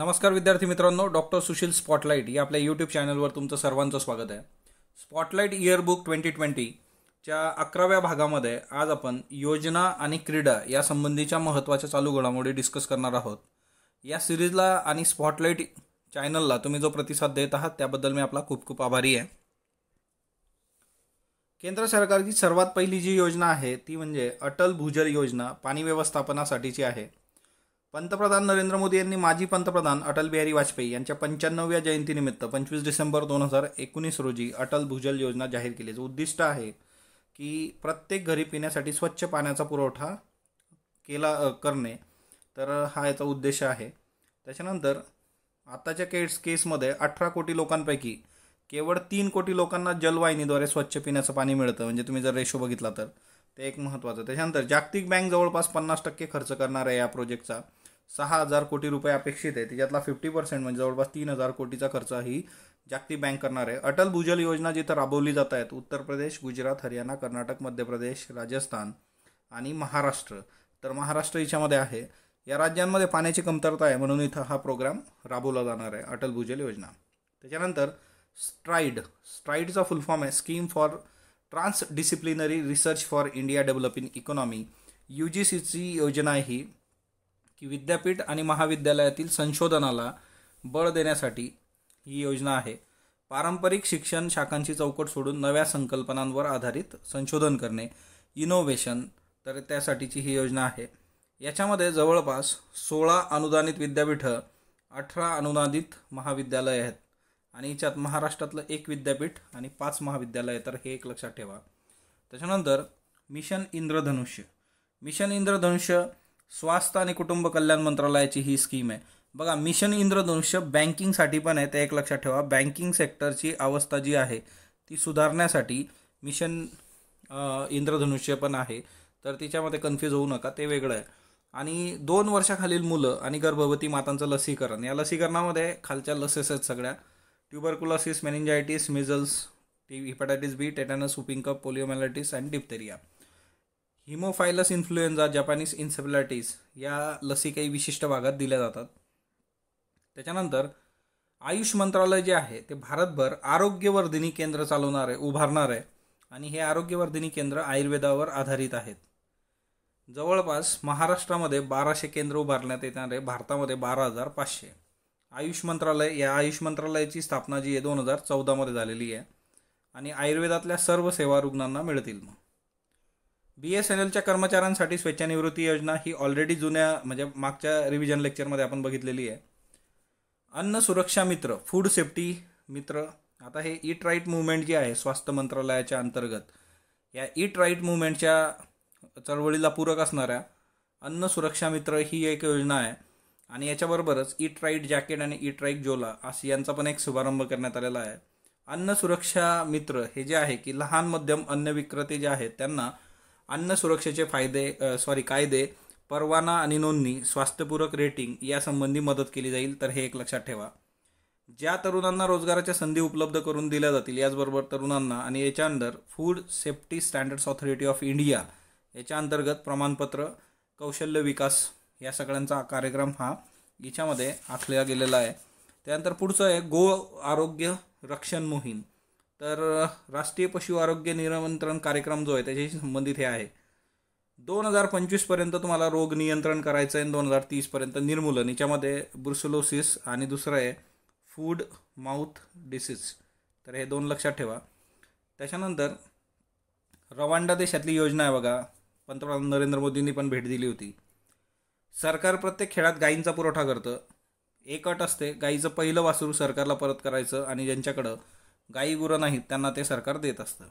नमस्कार विद्यार्थी मित्रांनो डॉक्टर सुशील स्पॉटलाईट या आपल्या यूट्यूब चॅनलवर तुमचं सर्वांचं स्वागत आहे स्पॉटलाईट इयरबुक ट्वेंटी ट्वेंटीच्या अकराव्या भागामध्ये आज आपण योजना आणि क्रीडा या संबंधीच्या महत्त्वाच्या चालू घडामोडी डिस्कस करणार आहोत या सिरीजला आणि स्पॉटलाईट चॅनलला तुम्ही जो प्रतिसाद देत आहात त्याबद्दल मी आपला खूप खूप आभारी आहे केंद्र सरकारची सर्वात पहिली जी योजना आहे ती म्हणजे अटल भूजल योजना पाणी व्यवस्थापनासाठीची आहे पंतप्रधान नरेंद्र मोदी यांनी माजी पंतप्रधान अटल बिहारी वाजपेयी यांच्या पंच्याण्णव्या जयंतीनिमित्त पंचवीस डिसेंबर दोन हजार एकोणीस रोजी अटल भूजल योजना जाहीर केली जे उद्दिष्ट आहे की प्रत्येक घरी पिण्यासाठी स्वच्छ पाण्याचा पुरवठा केला करणे तर हा याचा उद्देश आहे त्याच्यानंतर आताच्या केस केसमध्ये अठरा कोटी लोकांपैकी केवळ तीन कोटी लोकांना जलवाहिनीद्वारे स्वच्छ पिण्याचं पाणी मिळतं म्हणजे तुम्ही जर रेशो बघितला तर ते एक महत्त्वाचं त्याच्यानंतर जागतिक बँक जवळपास पन्नास टक्के खर्च करणार आहे या प्रोजेक्टचा सहा हजार कोटी रुपये अपेक्षित आहे त्याच्यातला फिफ्टी पर्सेंट म्हणजे जवळपास तीन हजार कोटीचा खर्च ही जागतिक बँक करणार आहे अटल भूजल योजना जिथं राबवली जात आहेत उत्तर प्रदेश गुजरात हरियाणा कर्नाटक मध्य प्रदेश राजस्थान आणि महाराष्ट्र तर महाराष्ट्र याच्यामध्ये आहे या राज्यांमध्ये पाण्याची कमतरता आहे म्हणून इथं हा प्रोग्राम राबवला जाणार आहे अटल भूजल योजना त्याच्यानंतर स्ट्राईड स्ट्राईडचा फुल फॉर्म आहे scheme for trans disciplinary research for India developing economy U G योजना ही की विद्यापीठ आणि महाविद्यालयातील संशोधनाला बळ देण्यासाठी ही योजना आहे पारंपरिक शिक्षण शाखांची चौकट सोडून नव्या संकल्पनांवर आधारित संशोधन करणे इनोव्हेशन तर त्यासाठीची ही योजना आहे याच्यामध्ये जवळपास सोळा अनुदानित विद्यापीठं अठरा अनुदानित महाविद्यालय आहेत आणि याच्यात महाराष्ट्रातलं एक विद्यापीठ आणि पाच महाविद्यालय तर हे एक लक्षात ठेवा त्याच्यानंतर मिशन इंद्रधनुष्य मिशन इंद्रधनुष्य स्वास्थ्य आणि कुटुंब कल्याण मंत्रालयाची ही स्कीम आहे बघा मिशन इंद्रधनुष्य बँकिंगसाठी पण आहे ते एक लक्षात ठेवा बँकिंग सेक्टरची अवस्था जी आहे ती सुधारण्यासाठी मिशन इंद्रधनुष्य पण आहे तर तिच्यामध्ये कन्फ्यूज होऊ नका ते वेगळं आहे आणि दोन वर्षाखालील मुलं आणि गर्भवती मातांचं लसीकरण या लसीकरणामध्ये खालच्या लसेस आहेत सगळ्या tuberculosis meningitis measles T hepatitis B tetanus whooping cough and diphtheria haemophilus influenza Japanese encephalitis या लसी काही विशिष्ट भागात दिल्या जातात त्याच्यानंतर आयुष मंत्रालय जे आहे ते भारतभर आरोग्यवर्धिनी केंद्र चालवणार आहे उभारणार आहे आणि हे आरोग्यवर्धिनी केंद्र आयुर्वेदावर आधारित आहेत जवळपास महाराष्ट्रामध्ये बाराशे केंद्र उभारण्यात येणार आहे भारतामध्ये बारा हजार पाचशे आयुष मंत्रालय या आयुष मंत्रालयाची स्थापना जी आहे दोन हजार चौदामध्ये झालेली आहे आणि आयुर्वेदातल्या सर्व सेवा रुग्णांना मिळतील मग बी एस एन एलच्या कर्मचाऱ्यांसाठी स्वेच्छानिवृत्ती योजना ही ऑलरेडी जुन्या म्हणजे मागच्या रिव्हिजन लेक्चरमध्ये आपण बघितलेली आहे अन्न सुरक्षा मित्र फूड सेफ्टी मित्र आता हे ईट राईट मुवमेंट जे आहे स्वास्थ्य मंत्रालयाच्या अंतर्गत या ईट राईट मुवमेंटच्या चळवळीला पूरक असणाऱ्या अन्न सुरक्षा मित्र ही एक योजना आहे आणि याच्याबरोबरच ईट राईट जॅकेट आणि ईट राईट जोला असं यांचा पण एक शुभारंभ करण्यात आलेला आहे अन्न सुरक्षा मित्र हे जे आहे की लहान मध्यम अन्न विक्रेते जे आहेत त्यांना अन्न सुरक्षेचे फायदे सॉरी कायदे परवाना आणि नोंदणी स्वास्थ्यपूरक रेटिंग यासंबंधी मदत केली जाईल तर हे एक लक्षात ठेवा ज्या तरुणांना रोजगाराच्या संधी उपलब्ध करून दिल्या जातील याचबरोबर तरुणांना आणि याच्या under food safety standards authority of India याच्या अंतर्गत प्रमाणपत्र कौशल्य विकास या सगळ्यांचा कार्यक्रम हा याच्यामध्ये आखला गेलेला आहे त्यानंतर पुढचं आहे गो आरोग्य रक्षण मोहीम तर राष्ट्रीय पशु आरोग्य नियमंत्रण कार्यक्रम जो आहे त्याच्याशी संबंधित हे आहे दोन हजार पंचवीसपर्यंत तुम्हाला रोग नियंत्रण करायचं आहे दोन हजार तीसपर्यंत निर्मूलन याच्यामध्ये ब्रुसलोसिस आणि दुसरं आहे फूड माउथ डिसीज तर हे दोन लक्षात ठेवा त्याच्यानंतर रवांडा देशातली योजना आहे बघा पंतप्रधान नरेंद्र मोदींनी पण भेट दिली होती सरकार प्रत्येक खेळात गायींचा पुरवठा करतं एक अट असते गायीचं पहिलं वासरू सरकारला परत करायचं आणि ज्यांच्याकडं गाई गुरं नाहीत त्यांना ते सरकार देत असतं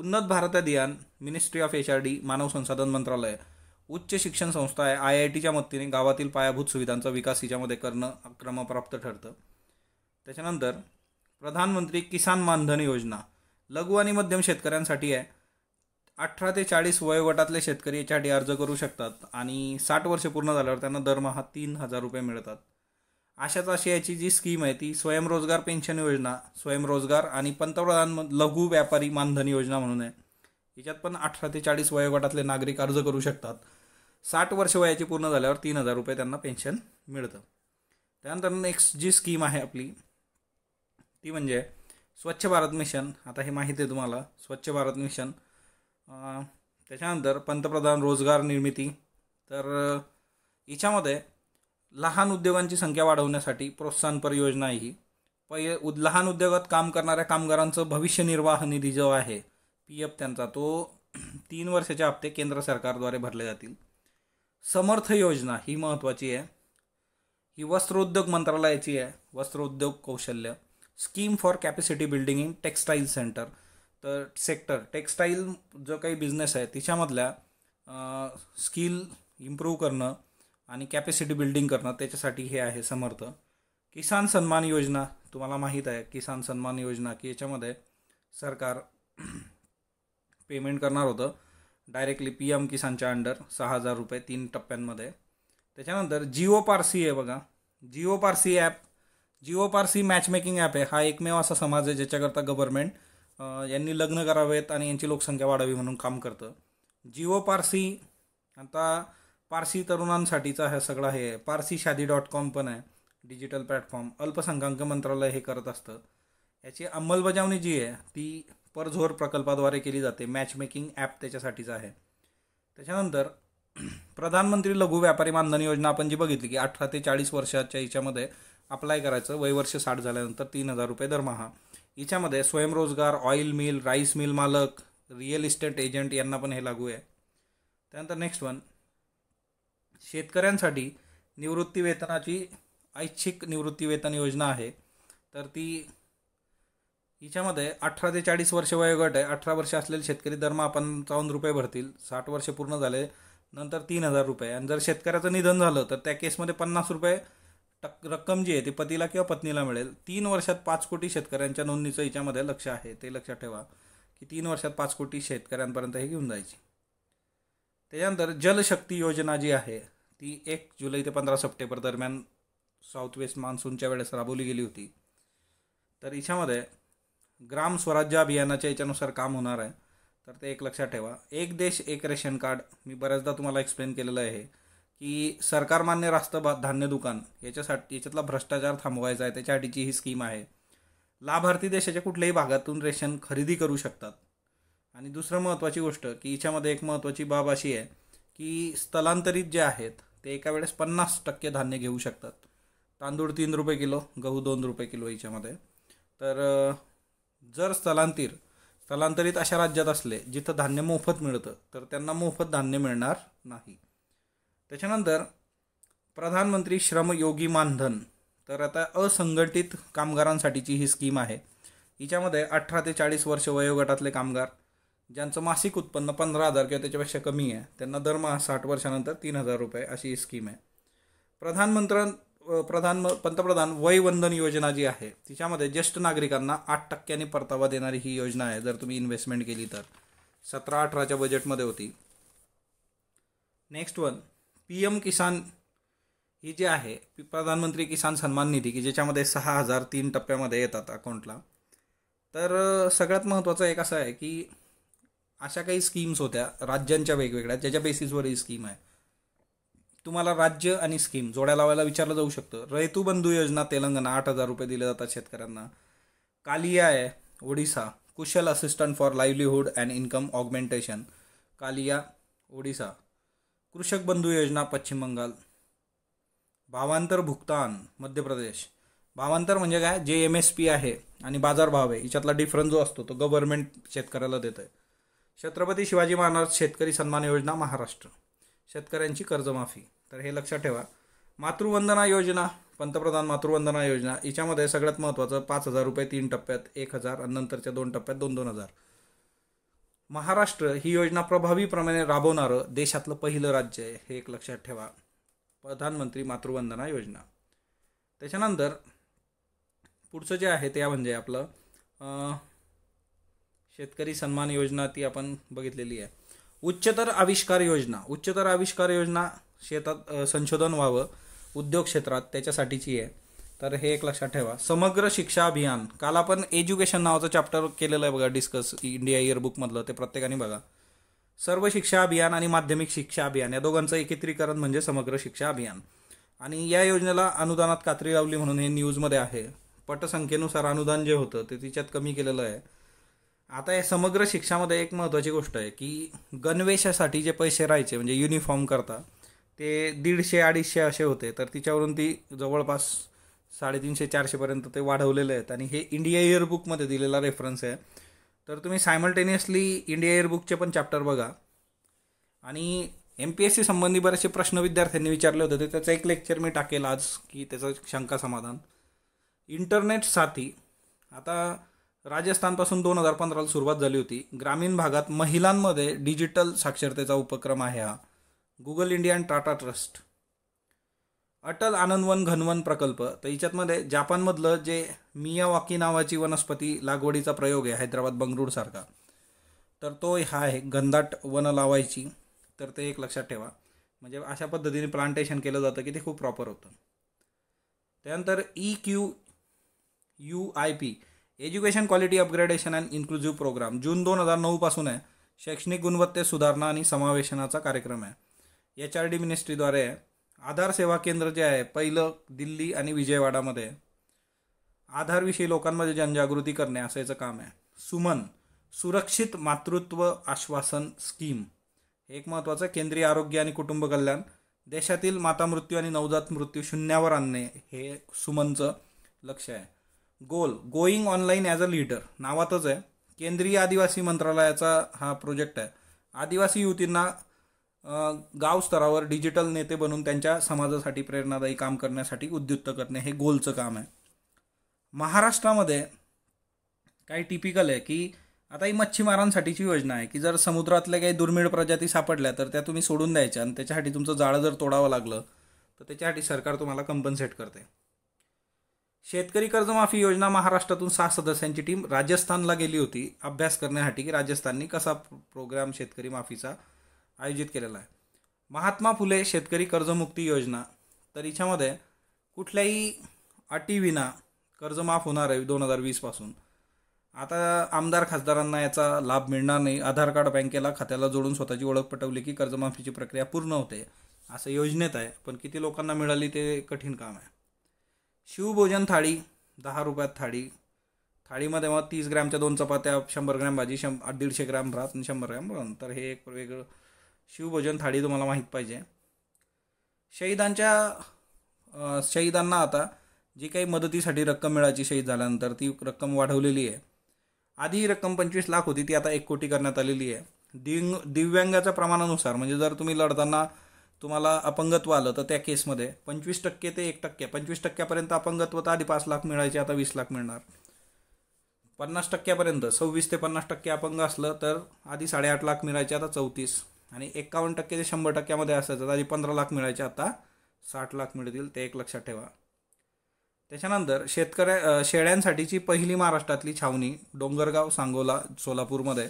Unnat Bharat Abhiyan ministry of H R D मानव संसाधन मंत्रालय उच्च शिक्षण संस्था आहे आय आय टीच्या मदतीने गावातील पायाभूत सुविधांचा विकास हिच्यामध्ये करणं क्रमप्राप्त ठरतं त्याच्यानंतर प्रधानमंत्री किसान मानधन योजना लघु आणि मध्यम शेतकऱ्यांसाठी आहे अठरा ते चाळीस वयोगटातले शेतकरी याच्यासाठी अर्ज करू शकतात आणि साठ वर्षे पूर्ण झाल्यावर त्यांना दरमहा तीन हजार रुपये मिळतात अशाच अशी याची जी स्कीम आहे ती स्वयंरोजगार पेन्शन योजना स्वयंरोजगार आणि पंतप्रधान लघु व्यापारी मानधन योजना म्हणून आहे याच्यात पण अठरा ते चाळीस वयोगटातले नागरिक अर्ज करू शकतात साठ वर्ष वयाची पूर्ण झाल्यावर तीन हजार रुपये त्यांना पेन्शन मिळतं त्यानंतर नेक्स्ट जी स्कीम आहे आपली ती म्हणजे स्वच्छ भारत मिशन आता हे माहिती आहे तुम्हाला स्वच्छ भारत मिशन त्याच्यानंतर पंतप्रधान रोजगार निर्मिती तर याच्यामध्ये लहान उद्योगांची संख्या वाढवण्यासाठी प्रोत्साहनपर योजना ही पहिले उद लहान उद्योगात काम करणाऱ्या कामगारांचं भविष्य निर्वाह निधी जो आहे पी एफ त्यांचा तो तीन वर्षाचे हप्ते केंद्र सरकारद्वारे भरले जातील समर्थ योजना ही महत्त्वाची आहे ही वस्त्रोद्योग मंत्रालयाची आहे वस्त्रोद्योग कौशल्य scheme for capacity building in textile centre तर सेक्टर टेक्स्टाईल जो काही बिझनेस आहे तिच्यामधल्या स्किल इम्प्रूव्ह करणं आणि कॅपॅसिटी बिल्डिंग करणं त्याच्यासाठी हे आहे समर्थ किसान सन्मान योजना तुम्हाला माहीत आहे किसान सन्मान योजना की याच्यामध्ये सरकार पेमेंट करणार होतं डायरेक्टली पी एम किसानच्या अंडर सहा हजार रुपये तीन टप्प्यांमध्ये त्याच्यानंतर जिओ पारसी आहे बघा Jiyo Parsi app Jiyo Parsi matchmaking app आहे हा एकमेव असा समाज आहे ज्याच्याकरता गव्हर्नमेंट यांनी लग्न करावेत आणि यांची लोकसंख्या वाढावी म्हणून काम करतं जिओ पारसी आता पारसी तरुणांसाठीचा हा सगळा हे पारसी शादी डॉट कॉम पण आहे डिजिटल प्लॅटफॉर्म अल्पसंख्याक मंत्रालय हे करत असतं याची अंमलबजावणी जी आहे ती परझोर प्रकल्पाद्वारे केली जाते मॅचमेकिंग ॲप त्याच्यासाठीचा आहे त्याच्यानंतर प्रधानमंत्री लघु व्यापारी मानधन योजना आपण जी बघितली की अठरा ते चाळीस वर्षाच्या याच्यामध्ये अप्लाय करायचं वयवर्ष साठ झाल्यानंतर तीन हजार रुपये दरमहा याच्यामध्ये स्वयंरोजगार ऑइल मिल राईस मिल मालक रिअल इस्टेट एजंट यांना पण हे लागू आहे त्यानंतर नेक्स्ट वन शेतकऱ्यांसाठी निवृत्ती वेतनाची ऐच्छिक निवृत्तीवेतन योजना आहे तर ती हिच्यामध्ये अठरा ते चाळीस वर्ष वयोगट आहे अठरा वर्ष असलेले शेतकरी दरमहा पंचावन्न रुपये भरतील साठ वर्ष पूर्ण झाले नंतर तीन हजार रुपये आणि जर शेतकऱ्याचं निधन झालं तर त्या केसमध्ये पन्नास रुपये टक्क रक्कम जी आहे ती पतीला किंवा पत्नीला मिळेल तीन वर्षात पाच कोटी शेतकऱ्यांच्या नोंदणीचं हिच्यामध्ये लक्ष आहे ते लक्षात ठेवा की तीन वर्षात पाच कोटी शेतकऱ्यांपर्यंत हे घेऊन जायची त्याच्यानंतर जलशक्ती योजना जी आहे ती एक जुलै ते पंधरा सप्टेंबर दरम्यान साऊथ वेस्ट मान्सूनच्या वेळेस राबवली गेली होती तर याच्यामध्ये ग्राम स्वराज्य अभियानाच्या याच्यानुसार काम होणार आहे तर ते एक लक्षात ठेवा एक देश एक रेशन कार्ड मी बऱ्याचदा तुम्हाला एक्सप्लेन केलेलं आहे की सरकार मान्य रास्त धान्य दुकान याच्यासाठी याच्यातला भ्रष्टाचार थांबवायचा आहे त्याच्यासाठीची ही स्कीम आहे लाभार्थी देशाच्या कुठल्याही भागातून रेशन खरेदी करू शकतात आणि दुसरं महत्त्वाची गोष्ट की हिच्यामध्ये एक महत्त्वाची बाब अशी आहे की स्थलांतरित जे आहेत ते एका वेळेस पन्नास टक्के धान्य घेऊ शकतात तांदूळ तीन रुपये किलो गहू दोन रुपये किलो हिच्यामध्ये तर जर स्थलांतर स्थलांतरित अशा राज्यात असले जिथं धान्य मोफत मिळतं तर त्यांना मोफत धान्य मिळणार नाही त्याच्यानंतर प्रधानमंत्री श्रम योगी मानधन तर आता असंघटित कामगारांसाठीची ही स्कीम आहे हिच्यामध्ये अठरा ते चाळीस वर्ष वयोगटातले कामगार ज्यांचं मासिक उत्पन्न पंधरा हजार किंवा त्याच्यापेक्षा कमी आहे त्यांना दरमहा साठ वर्षानंतर तीन हजार रुपये अशी स्कीम आहे प्रधानमंत्र्यां प्रधान पंतप्रधान वंदन योजना जी आहे तिच्यामध्ये ज्येष्ठ नागरिकांना आठ टक्क्यांनी परतावा देणारी ही योजना आहे जर तुम्ही इन्व्हेस्टमेंट केली तर सतरा अठराच्या बजेटमध्ये होती next one P M Kisan ही जी आहे प्रधानमंत्री किसान सन्मान निधी की ज्याच्यामध्ये सहा हजार तीन टप्प्यामध्ये येतात अकाउंटला तर सगळ्यात महत्त्वाचं एक असं आहे की अशा काही स्कीम्स होत्या राज्यांच्या वेगवेगळ्या ज्याच्या बेसिसवर ही स्कीम आहे तुम्हाला राज्य आणि स्कीम जोड्या लावायला विचारलं जाऊ शकतं बंधू योजना तेलंगणा आठ हजार रुपये दिले जातात शेतकऱ्यांना कालिया आहे Odisha Krushak assistant for livelihood and income augmentation Kalia Odisha कृषक बंधू योजना पश्चिम बंगाल भावांतर भुगतान मध्य प्रदेश भावांतर म्हणजे काय जे एम एस पी आहे आणि बाजारभाव आहे याच्यातला डिफरन्स जो असतो तो गव्हर्नमेंट शेतकऱ्याला देतं आहे छत्रपती शिवाजी महाराज शेतकरी सन्मान योजना महाराष्ट्र शेतकऱ्यांची कर्जमाफी तर हे लक्षात ठेवा मातृवंदना योजना पंतप्रधान मातृवंदना योजना याच्यामध्ये सगळ्यात महत्त्वाचं पाच हजार रुपये तीन टप्प्यात एक हजार आणि नंतरच्या दोन टप्प्यात दोन दोन हजार महाराष्ट्र ही योजना प्रभावीप्रमाणे राबवणारं देशातलं पहिलं राज्य आहे हे एक लक्षात ठेवा प्रधानमंत्री मातृवंदना योजना त्याच्यानंतर पुढचं जे आहे ते म्हणजे आपलं शेतकरी सन्मान योजना ती आपण बघितलेली आहे उच्चतर आविष्कार योजना उच्चतर आविष्कार योजना शेतात संशोधन व्हावं उद्योग क्षेत्रात त्याच्यासाठीची आहे तर हे एक लक्षात ठेवा समग्र शिक्षा अभियान काल आपण एज्युकेशन नावाचं चॅप्टर केलेलं आहे बघा डिस्कस इंडिया इयरबुकमधलं ते प्रत्येकाने बघा सर्व शिक्षा अभियान आणि माध्यमिक शिक्षा अभियान या दोघांचं एकत्रीकरण म्हणजे समग्र शिक्षा अभियान आणि या योजनेला अनुदानात कात्री लावली म्हणून हे न्यूजमध्ये आहे पटसंख्येनुसार अनुदान जे होतं ते तिच्यात कमी केलेलं आहे आता या समग्र शिक्षामध्ये एक महत्त्वाची गोष्ट आहे की गणवेशासाठी जे पैसे राहायचे म्हणजे युनिफॉर्म करता ते दीडशे अडीचशे असे होते तर तिच्यावरून ती जवळपास साडेतीनशे चारशेपर्यंत ते वाढवलेले आहेत आणि हे इंडिया इयरबुकमध्ये दिलेला रेफरन्स आहे तर तुम्ही सायमल्टेनियसली इंडिया इयरबुकचे पण चॅप्टर बघा आणि एम पी एस सी संबंधी बरेचसे प्रश्न विद्यार्थ्यांनी विचारले होते ते त्याचं एक लेक्चर मी टाकेल आज की त्याचं शंका समाधान इंटरनेट साथी आता राजस्थानपासून दोन हजार पंधराला सुरुवात झाली होती ग्रामीण भागात महिलांमध्ये डिजिटल साक्षरतेचा उपक्रम आहे हा Google India and Tata trust Atal Anandvan Ghanvan प्रकल्प तर याच्यातमध्ये जापानमधलं जे मियावाकी नावाची वनस्पती लागवडीचा प्रयोग आहे हैदराबाद बंगळूरसारखा तर तो हा आहे गंधाट वन लावायची तर ते एक लक्षात ठेवा म्हणजे अशा पद्धतीने प्लांटेशन केलं जातं की ते खूप प्रॉपर होतं त्यानंतर E Q U I P education quality upgradation and inclusive programme जून दोन हजार नऊपासून आहे शैक्षणिक गुणवत्ते सुधारणा आणि समावेशनाचा कार्यक्रम आहे एच आर डी मिनिस्ट्रीद्वारे आधार सेवा केंद्र जे आहे पहिलं दिल्ली आणि विजयवाडामध्ये आधारविषयी लोकांमध्ये जनजागृती करणे असं याचं काम आहे सुमन सुरक्षित मातृत्व आश्वासन स्कीम हे एक महत्त्वाचं केंद्रीय आरोग्य आणि कुटुंब कल्याण देशातील माता मृत्यू आणि नवजात मृत्यू शून्यावर आणणे हे सुमनचं लक्ष आहे goal going online as a leader नावातच आहे केंद्रीय आदिवासी मंत्रालयाचा हा प्रोजेक्ट आहे आदिवासी युवतींना गाव स्तरावर डिजिटल नेते बनून त्यांच्या समाजासाठी प्रेरणादायी काम करण्यासाठी उद्युक्त करणे हे गोलचं काम आहे महाराष्ट्रामध्ये काही टिपिकल आहे की आता ही मच्छीमारांसाठीची योजना आहे की जर समुद्रातल्या काही दुर्मिळ प्रजाती सापडल्या तर त्या तुम्ही सोडून द्यायच्या आणि त्याच्यासाठी तुमचं जाळं जर तोडावं लागलं तर त्याच्यासाठी सरकार तुम्हाला कंपन्सेट करते शेतकरी कर्जमाफी योजना महाराष्ट्रातून सहा सदस्यांची टीम राजस्थानला गेली होती अभ्यास करण्यासाठी की राजस्थाननी कसा प्रोग्राम शेतकरी माफीचा आयोजित केलेला आहे महात्मा फुले शेतकरी कर्जमुक्ती योजना तर हिच्यामध्ये कुठल्याही अटीविना कर्ज माफ होणार आहे दोन हजार वीसपासून आता आमदार खासदारांना याचा लाभ मिळणार नाही आधार कार्ड बँकेला खात्याला जोडून स्वतःची ओळख पटवली की कर्जमाफीची प्रक्रिया पूर्ण होते असं योजनेत आहे पण किती लोकांना मिळाली ते कठीण काम आहे शिवभोजन थाळी दहा रुपयात थाळी थाळीमध्ये मग तीस ग्रॅमच्या दोन चपात्या शंभर ग्रॅम भाजी शं दीडशे ग्रॅम भात आणि शंभर ग्रॅम बन तर हे एक वेगळं शिवभोजन थाळी तुम्हाला माहीत पाहिजे शहीदांच्या शहीदांना आता जी काही मदतीसाठी रक्कम मिळायची शहीद झाल्यानंतर ती रक्कम वाढवलेली आहे आधी ही रक्कम पंचवीस लाख होती ती आता एक कोटी करण्यात आलेली आहे दिव्यांगाच्या प्रमाणानुसार म्हणजे जर तुम्ही लढताना तुम्हाला अपंगत्व आलं तर त्या केसमध्ये पंचवीस टक्के ते एक टक्के पंचवीस टक्क्यापर्यंत अपंगत्व तर आधी पाच लाख मिळायचे आता वीस लाख मिळणार पन्नास टक्क्यापर्यंत सव्वीस ते पन्नास टक्के अपंग असलं तर आधी साडेआठ लाख मिळायचे आता चौतीस आणि एकावन्न टक्के ते शंभर टक्क्यामध्ये असायचं आधी पंधरा लाख मिळायचे आता साठ लाख मिळतील ते एक लक्षात ठेवा त्याच्यानंतर शेतकऱ्या शेळ्यांसाठीची पहिली महाराष्ट्रातली छावणी डोंगरगाव सांगोला सोलापूरमध्ये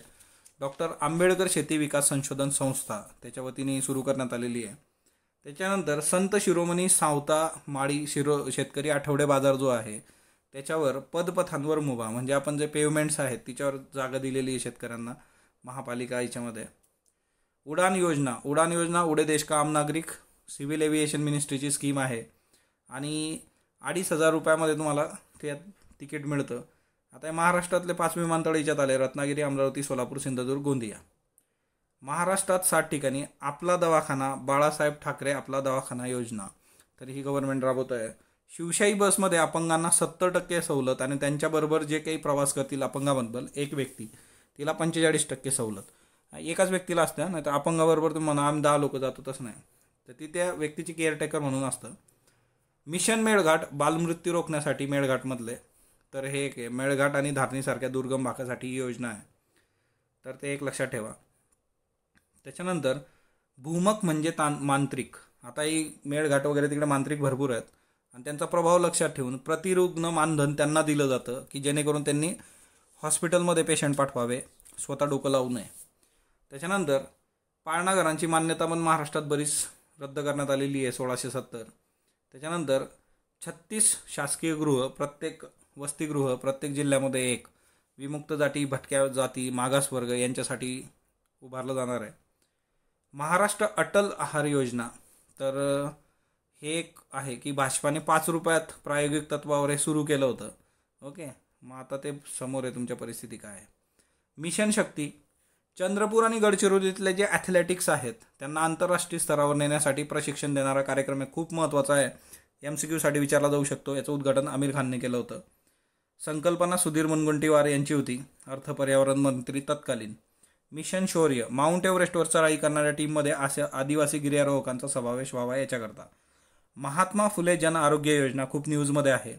डॉक्टर आंबेडकर शेती विकास संशोधन संस्था त्याच्या वतीने सुरू करण्यात आलेली आहे त्याच्यानंतर संत शिरोमणी सावता माळी शिरो शेतकरी आठवडे बाजार जो आहे त्याच्यावर पदपथांवर मुभा म्हणजे आपण जे पेवमेंट्स आहेत तिच्यावर जागा दिलेली आहे शेतकऱ्यांना महापालिका याच्यामध्ये उडान योजना उडान योजना उडे देश का आम नागरिक सिव्हिल एव्हिएशन मिनिस्ट्रीची स्कीम आहे आणि अडीच हजार रुपयामध्ये तुम्हाला ते तिकीट मिळतं आता महाराष्ट्रातले पाच विमानतळ याच्यात आले रत्नागिरी अमरावती सोलापूर सिंधुदुर्ग गोंदिया महाराष्ट्रात सात ठिकाणी आपला दवाखाना बाळासाहेब ठाकरे आपला दवाखाना योजना तर ही गव्हर्नमेंट राबवत आहे शिवशाही बसमध्ये अपंगांना सत्तर टक्के सवलत आणि त्यांच्याबरोबर जे काही प्रवास करतील अपंगाबद्दल एक व्यक्ती तिला पंचेचाळीस टक्के सवलत एकाच व्यक्तीला असतं नाही तर अपंगाबरोबर तुम्ही म्हणा आम्ही दहा लोक जातो तसं नाही तर ती त्या व्यक्तीची केअरटेकर म्हणून असतं मिशन मेळघाट बालमृत्यू रोखण्यासाठी मेळघाटमधले तर हे एक आहे मेळघाट आणि धारणीसारख्या दुर्गम भागासाठी ही योजना आहे तर ते एक लक्षात ठेवा त्याच्यानंतर भूमक म्हणजे तान मांत्रिक आता ही मेळघाट वगैरे तिकडे मांत्रिक भरपूर आहेत आणि त्यांचा प्रभाव लक्षात ठेवून प्रतिरुग्ण मानधन त्यांना दिलं जातं की जेणेकरून त्यांनी हॉस्पिटलमध्ये पेशंट पाठवावे स्वतः डोकं लावू नये त्याच्यानंतर पाळणाघरांची मान्यता पण महाराष्ट्रात बरीच रद्द करण्यात आलेली आहे सोळाशे सत्तर त्याच्यानंतर छत्तीस शासकीय गृह प्रत्येक वसतिगृह प्रत्येक जिल्ह्यामध्ये एक विमुक्त जाती भटक्या जाती मागासवर्ग यांच्यासाठी उभारलं जाणार आहे महाराष्ट्र अटल आहार योजना तर हे एक आहे की भाजपाने पाच रुपयात प्रायोगिक तत्वावर हे सुरू केलं होतं ओके मग आता ते समोर आहे तुमच्या परिस्थिती काय आहे मिशन शक्ती चंद्रपूर आणि गडचिरोलीतले जे ॲथलेटिक्स आहेत त्यांना आंतरराष्ट्रीय स्तरावर नेण्यासाठी प्रशिक्षण देणारा कार्यक्रम हे खूप महत्त्वाचा आहे एम सी क्यूसाठी विचारला जाऊ शकतो याचं उद्घाटन आमिर खानने केलं होतं संकल्पना सुधीर मुनगुंटीवार यांची होती अर्थ पर्यावरण मंत्री तत्कालीन मिशन शौर्य माउंट एव्हरेस्टवर चढाई करणाऱ्या टीममध्ये असे आदिवासी गिर्यारोहकांचा समावेश व्हावा याच्याकरता महात्मा फुले जन आरोग्य योजना खूप न्यूजमध्ये आहे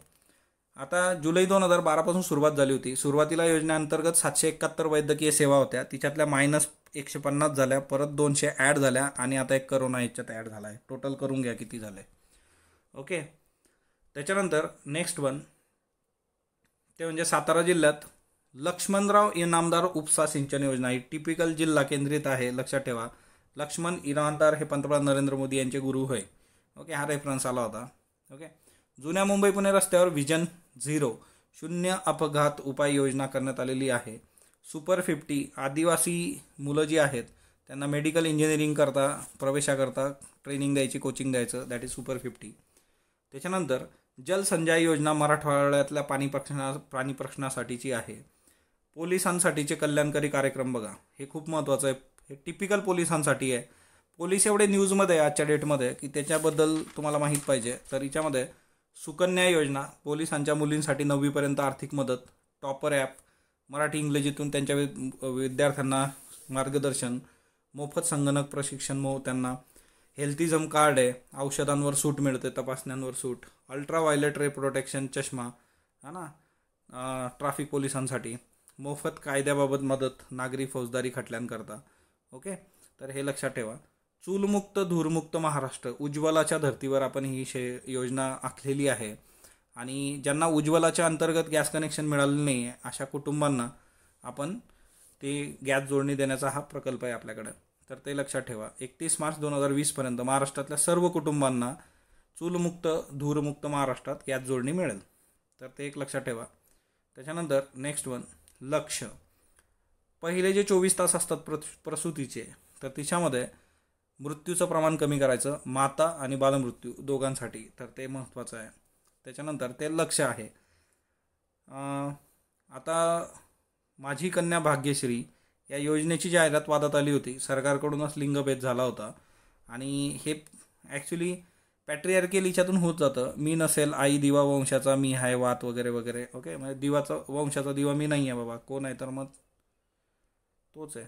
आता जुलै दोन हजार बारापासून सुरुवात झाली होती सुरुवातीला योजनेअंतर्गत सातशे एकाहत्तर वैद्यकीय सेवा होत्या तिच्यातल्या मायनस एकशे पन्नास झाल्या परत दोनशे ॲड झाल्या आणि आता एक करोना याच्यात ॲड झाला आहे टोटल करून घ्या किती झालं आहे ओके त्याच्यानंतर नेक्स्ट वन ते म्हणजे सातारा जिल्ह्यात लक्ष्मणराव इनामदार उपसा सिंचन योजना ही टिपिकल जिल्हा केंद्रित आहे लक्षात ठेवा लक्ष्मण इनामदार हे पंतप्रधान नरेंद्र मोदी यांचे गुरु होय ओके हा रेफरन्स आला होता ओके जुन्या मुंबई पुणे रस्त्यावर व्हिजन झिरो शून्य अपघात उपाय योजना करण्यात आलेली आहे सुपर फिफ्टी आदिवासी मुलं जी आहेत त्यांना मेडिकल इंजिनिअरिंग करता प्रवेशाकरता ट्रेनिंग द्यायची कोचिंग द्यायचं दॅट इज सुपर फिफ्टी त्याच्यानंतर जलसंजाय योजना मराठवाड्यातल्या पाणी प्रश्ना प्राणी प्रश्नासाठीची आहे पोलिसांसाठीचे कल्याणकारी कार्यक्रम बघा हे खूप महत्त्वाचं आहे हे टिपिकल पोलिसांसाठी आहे पोलीस एवढे न्यूजमध्ये आजच्या डेटमध्ये की त्याच्याबद्दल तुम्हाला माहीत पाहिजे तर हिच्यामध्ये सुकन्या योजना पोलिसांच्या मुलींसाठी नववीपर्यंत आर्थिक मदत टॉपर ॲप मराठी इंग्रजीतून त्यांच्या विद्यार्थ्यांना मार्गदर्शन मोफत संगणक प्रशिक्षण मो त्यांना हेल्थिझम कार्ड आहे औषधांवर सूट मिळते तपासण्यांवर सूट अल्ट्रा वायलेट रे प्रोटेक्शन चष्मा हा ना ट्राफिक पोलिसांसाठी मोफत कायद्याबाबत मदत नागरी फौजदारी खटल्यांकरता ओके तर हे लक्षात ठेवा चूलमुक्त धूरमुक्त महाराष्ट्र उज्ज्वलाच्या धर्तीवर आपण ही शे योजना आखलेली आहे आणि ज्यांना उज्ज्वलाच्या अंतर्गत गॅस कनेक्शन मिळालं नाही अशा कुटुंबांना आपण ते गॅस जोडणी देण्याचा हा प्रकल्प आहे आपल्याकडं तर ते लक्षात ठेवा एकतीस मार्च दोन हजार वीसपर्यंत महाराष्ट्रातल्या सर्व कुटुंबांना चूलमुक्त धूरमुक्त महाराष्ट्रात यात जोडणी मिळेल तर ते एक लक्षात ठेवा त्याच्यानंतर नेक्स्ट वन लक्ष पहिले जे चोवीस तास असतात प्र प्रसूतीचे तर तिच्यामध्ये मृत्यूचं प्रमाण कमी करायचं माता आणि बालमृत्यू दोघांसाठी तर ते महत्त्वाचं आहे त्याच्यानंतर ते लक्ष आहे आता माझी कन्या भाग्यश्री या योजनेची जाहिरात वादात आली होती सरकारकडूनच लिंगभेद झाला होता आणि हे ॲक्च्युली पॅट्रियार्केल लिच्यातून होत जातं मी नसेल आई दिवा वंशाचा मी आहे वात वगैरे वगैरे ओके म्हणजे दिवाचा वंशाचा दिवा मी नाही आहे बाबा कोण आहे तर मग तोच आहे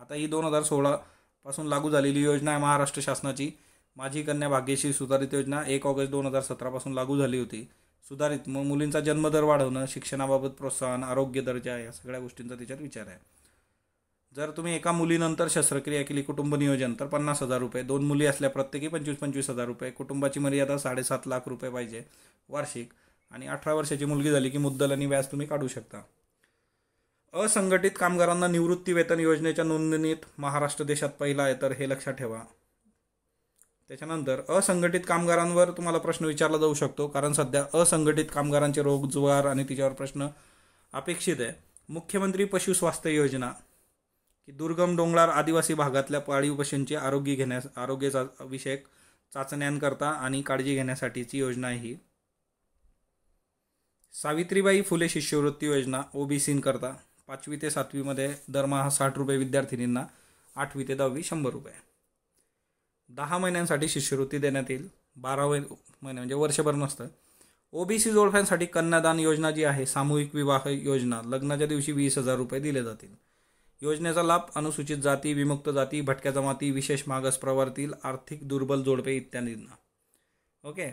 आता ही दोन हजार सोळापासून लागू झालेली योजना आहे महाराष्ट्र शासनाची माझी कन्या भाग्यश्री सुधारित योजना एक ऑगस्ट दोन हजार सतरापासून लागू झाली होती सुधारित मग मुलींचा जन्मदर वाढवणं शिक्षणाबाबत प्रोत्साहन आरोग्य दर्जा या सगळ्या गोष्टींचा त्याच्यात विचार आहे जर तुम्ही एका मुलीनंतर शस्त्रक्रिया केली कुटुंब नियोजन तर पन्नास हजार रुपये दोन मुली असल्या प्रत्येकी पंचवीस पंचवीस हजार रुपये कुटुंबाची मर्यादा साडेसात लाख रुपये पाहिजे वार्षिक आणि अठरा वर्षाची मुलगी झाली की मुद्दल आणि व्याज तुम्ही काढू शकता असंघटित कामगारांना निवृत्ती वेतन योजनेच्या नोंदणीत महाराष्ट्र देशात पहिला आहे तर हे लक्षात ठेवा त्याच्यानंतर असंघटित कामगारांवर तुम्हाला प्रश्न विचारला जाऊ शकतो कारण सध्या असंघटित कामगारांचे रोजगार आणि तिच्यावर प्रश्न अपेक्षित आहे मुख्यमंत्री पशु स्वास्थ्य योजना की दुर्गम डोंगराळ आदिवासी भागातल्या पाळीव पशूंचे आरोग्य घेण्यास आरोग्य विषयक चाचण्यांकरता आणि काळजी घेण्यासाठीची योजना ही सावित्रीबाई फुले शिष्यवृत्ती योजना ओबीसींकरता पाचवी ते सातवीमध्ये दरमहा साठ रुपये विद्यार्थिनींना आठवी ते दहावी शंभर रुपये दहा महिन्यांसाठी शिष्यवृत्ती देण्यात येईल बारा महिने म्हणजे वर्षभर नसतं ओबीसी जोडप्यांसाठी कन्यादान योजना जी आहे सामूहिक विवाह योजना लग्नाच्या दिवशी वीस हजार रुपये दिले जातील योजनेचा लाभ अनुसूचित जाती विमुक्त जाती भटक्या जमाती विशेष मागास प्रवर्तील आर्थिक दुर्बल जोडपे इत्यादींना ओके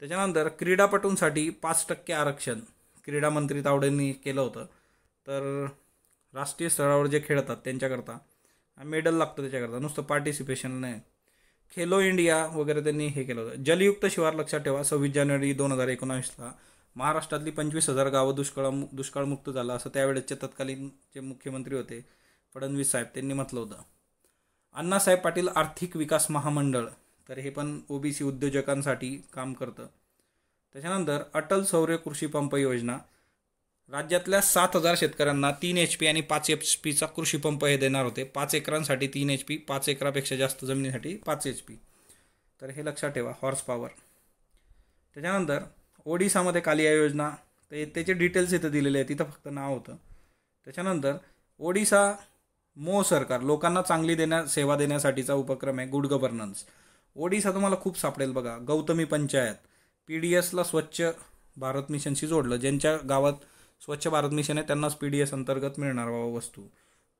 त्याच्यानंतर क्रीडापटूंसाठी पाच टक्के आरक्षण क्रीडा मंत्री तावडेंनी केलं होतं तर राष्ट्रीय स्तरावर जे खेळतात त्यांच्याकरता मेडल लागतं त्याच्याकरता नुसतं पार्टिसिपेशन नाही खेलो इंडिया वगैरे त्यांनी हे केलं होतं जलयुक्त शिवार लक्षात ठेवा सव्वीस जानेवारी दोन हजार एकोणावीसला महाराष्ट्रातली पंचवीस हजार गावं दुष्काळ दुष्काळमुक्त झालं असं त्यावेळेसचे तत्कालीन जे मुख्यमंत्री होते फडणवीस साहेब त्यांनी म्हटलं होतं अण्णासाहेब पाटील आर्थिक विकास महामंडळ तर हे पण ओबीसी उद्योजकांसाठी काम करतं त्याच्यानंतर अटल सौर्य कृषी पंप योजना राज्यातल्या सात हजार शेतकऱ्यांना तीन एच पी आणि पाच एच पीचा कृषी पंप हे देणार होते पाच एकरांसाठी तीन एच पी पाच एकरापेक्षा जास्त जमिनीसाठी पाच एच पी तर हे लक्षात ठेवा हॉर्स पॉवर त्याच्यानंतर ओडिसामध्ये कालिया योजना ते त्याचे डिटेल्स इथं दिलेले आहेत तिथं फक्त नाव होतं त्याच्यानंतर ओडिसा मो सरकार लोकांना चांगली देण्या सेवा देण्यासाठीचा उपक्रम आहे गुड गव्हर्नन्स ओडिसा तुम्हाला खूप सापडेल बघा गौतमी पंचायत पी डी एसला स्वच्छ भारत मिशनशी जोडलं ज्यांच्या गावात स्वच्छ भारत मिशन आहे त्यांनाच पी डी एस अंतर्गत मिळणार बाबा वस्तू